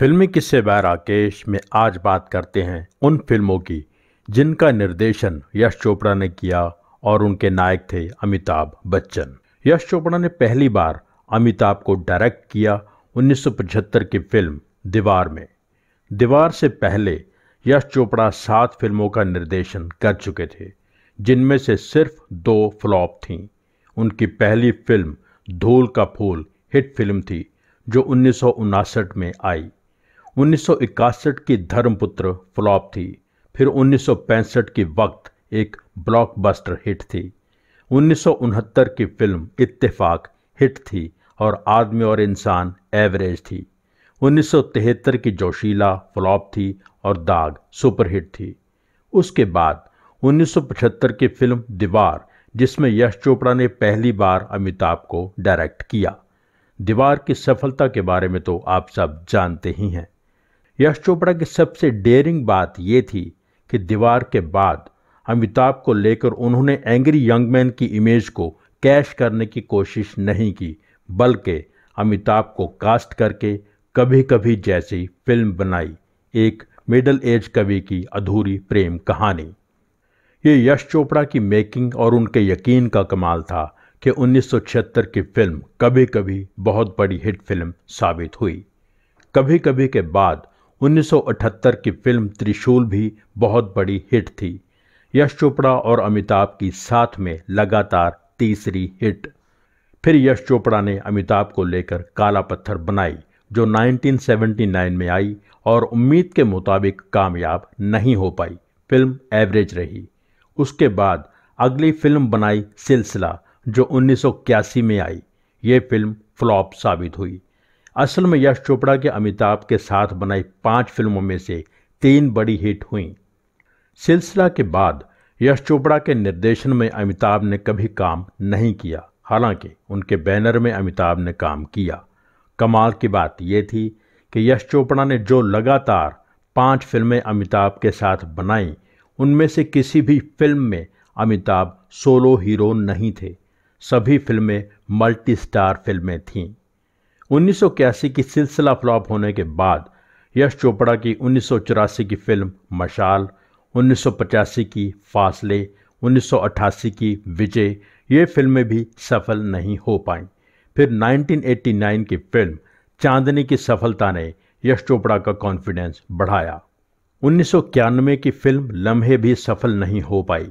फिल्मी किस्से बाय राकेश में आज बात करते हैं उन फिल्मों की जिनका निर्देशन यश चोपड़ा ने किया और उनके नायक थे अमिताभ बच्चन यश चोपड़ा ने पहली बार अमिताभ को डायरेक्ट किया 1975 की फिल्म दीवार में दीवार से पहले यश चोपड़ा सात फिल्मों का निर्देशन कर चुके थे जिनमें से सिर्फ दो फ्लॉप थीं उनकी पहली फिल्म धूल का फूल हिट फिल्म थी जो उन्नीस में आई उन्नीस की धर्मपुत्र फ्लॉप थी फिर उन्नीस की वक्त एक ब्लॉकबस्टर हिट थी उन्नीस की फिल्म इत्तेफाक हिट थी और आदमी और इंसान एवरेज थी उन्नीस की जोशीला फ्लॉप थी और दाग सुपरहिट थी उसके बाद 1975 की फिल्म दीवार जिसमें यश चोपड़ा ने पहली बार अमिताभ को डायरेक्ट किया दीवार की सफलता के बारे में तो आप सब जानते ही हैं यश चोपड़ा की सबसे डेयरिंग बात ये थी कि दीवार के बाद अमिताभ को लेकर उन्होंने एंग्री यंगमैन की इमेज को कैश करने की कोशिश नहीं की बल्कि अमिताभ को कास्ट करके कभी कभी जैसी फिल्म बनाई एक मिडल एज कवि की अधूरी प्रेम कहानी ये यश चोपड़ा की मेकिंग और उनके यकीन का कमाल था कि 1976 की फिल्म कभी कभी बहुत बड़ी हिट फिल्म साबित हुई कभी कभी के बाद 1978 की फिल्म त्रिशूल भी बहुत बड़ी हिट थी यश चोपड़ा और अमिताभ की साथ में लगातार तीसरी हिट फिर यश चोपड़ा ने अमिताभ को लेकर काला पत्थर बनाई जो 1979 में आई और उम्मीद के मुताबिक कामयाब नहीं हो पाई फिल्म एवरेज रही उसके बाद अगली फिल्म बनाई सिलसिला जो 1981 में आई ये फिल्म फ्लॉप साबित हुई असल में यश चोपड़ा के अमिताभ के साथ बनाई पांच फिल्मों में से तीन बड़ी हिट हुई सिलसिला के बाद यश चोपड़ा के निर्देशन में अमिताभ ने कभी काम नहीं किया हालांकि उनके बैनर में अमिताभ ने काम किया कमाल की बात यह थी कि यश चोपड़ा ने जो लगातार पांच फिल्में अमिताभ के साथ बनाई उनमें से किसी भी फिल्म में अमिताभ सोलो हीरो नहीं थे सभी फिल्में मल्टी स्टार फिल्में थीं उन्नीस की सिलसिला फ्लॉप होने के बाद यश चोपड़ा की उन्नीस की फिल्म मशाल उन्नीस की फासले 1988 की विजय ये फिल्में भी सफल नहीं हो पाईं फिर 1989 की फिल्म चांदनी की सफलता ने यश चोपड़ा का कॉन्फिडेंस बढ़ाया उन्नीस की फिल्म लम्हे भी सफल नहीं हो पाई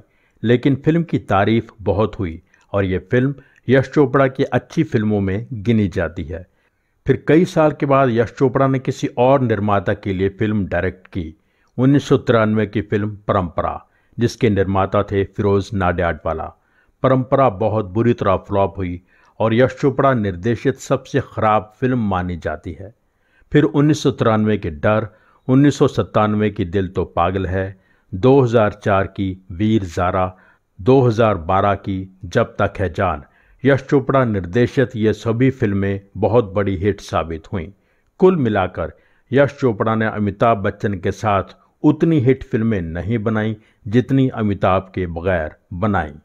लेकिन फिल्म की तारीफ बहुत हुई और ये फिल्म यश चोपड़ा की अच्छी फिल्मों में गिनी जाती है फिर कई साल के बाद यश चोपड़ा ने किसी और निर्माता के लिए फिल्म डायरेक्ट की उन्नीस की फिल्म परंपरा जिसके निर्माता थे फिरोज़ नाड्याडवाला परंपरा बहुत बुरी तरह फ्लॉप हुई और यश चोपड़ा निर्देशित सबसे खराब फिल्म मानी जाती है फिर उन्नीस के डर उन्नीस की दिल तो पागल है 2004 की वीर जारा 2012 की जब तक है जान यश चोपड़ा निर्देशित ये सभी फिल्में बहुत बड़ी हिट साबित हुईं कुल मिलाकर यश चोपड़ा ने अमिताभ बच्चन के साथ उतनी हिट फिल्में नहीं बनाईं जितनी अमिताभ के बगैर बनाईं